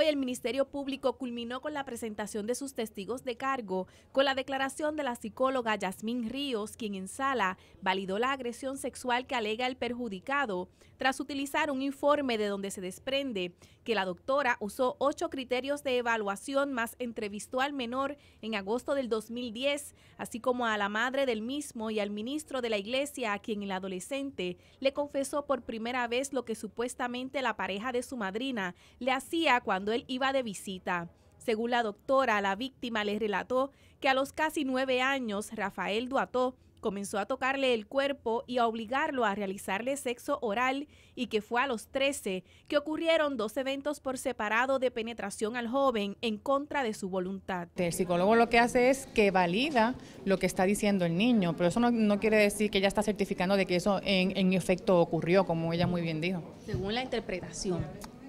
Hoy el Ministerio Público culminó con la presentación de sus testigos de cargo, con la declaración de la psicóloga Yasmín Ríos, quien en sala validó la agresión sexual que alega el perjudicado, tras utilizar un informe de donde se desprende que la doctora usó ocho criterios de evaluación más entrevistó al menor en agosto del 2010, así como a la madre del mismo y al ministro de la iglesia, a quien el adolescente le confesó por primera vez lo que supuestamente la pareja de su madrina le hacía cuando él iba de visita. Según la doctora, la víctima le relató que a los casi nueve años Rafael Duató comenzó a tocarle el cuerpo y a obligarlo a realizarle sexo oral y que fue a los 13 que ocurrieron dos eventos por separado de penetración al joven en contra de su voluntad. El psicólogo lo que hace es que valida lo que está diciendo el niño, pero eso no, quiere decir que ella está certificando de que eso en efecto ocurrió, como ella muy bien dijo. Según la interpretación.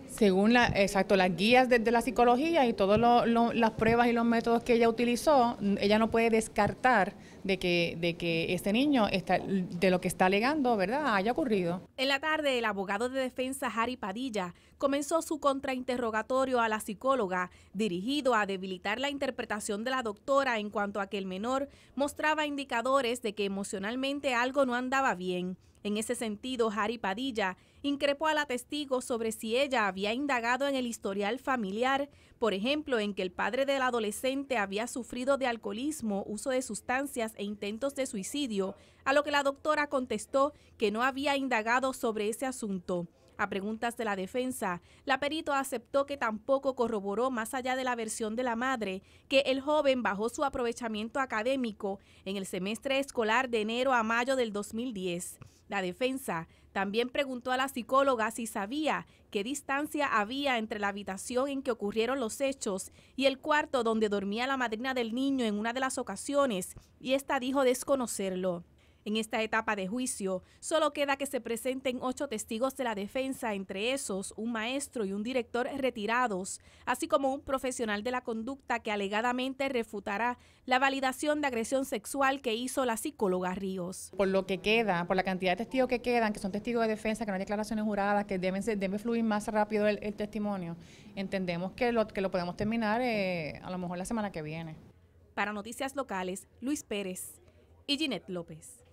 Según la, exacto, las guías de, la psicología y todas las pruebas y los métodos que ella utilizó, ella no puede descartar de que, de que este niño, está, de lo que está alegando, ¿verdad?, haya ocurrido. En la tarde, el abogado de defensa Harry Padilla comenzó su contrainterrogatorio a la psicóloga, dirigido a debilitar la interpretación de la doctora en cuanto a que el menor mostraba indicadores de que emocionalmente algo no andaba bien. En ese sentido, Harry Padilla increpó a la testigo sobre si ella había indagado en el historial familiar, por ejemplo, en que el padre del adolescente había sufrido de alcoholismo, uso de sustancias e intentos de suicidio, a lo que la doctora contestó que no había indagado sobre ese asunto. A preguntas de la defensa, la perito aceptó que tampoco corroboró más allá de la versión de la madre que el joven bajó su aprovechamiento académico en el semestre escolar de enero a mayo del 2010. La defensa también preguntó a la psicóloga si sabía qué distancia había entre la habitación en que ocurrieron los hechos y el cuarto donde dormía la madrina del niño en una de las ocasiones, y esta dijo desconocerlo. En esta etapa de juicio, solo queda que se presenten ocho testigos de la defensa, entre esos un maestro y un director retirados, así como un profesional de la conducta que alegadamente refutará la validación de agresión sexual que hizo la psicóloga Ríos. Por lo que queda, por la cantidad de testigos que quedan, que son testigos de defensa, que no hay declaraciones juradas, que deben, debe fluir más rápido el, testimonio, entendemos que lo, que lo podemos terminar eh, a lo mejor la semana que viene. Para Noticias Locales, Luis Pérez y Ginette López.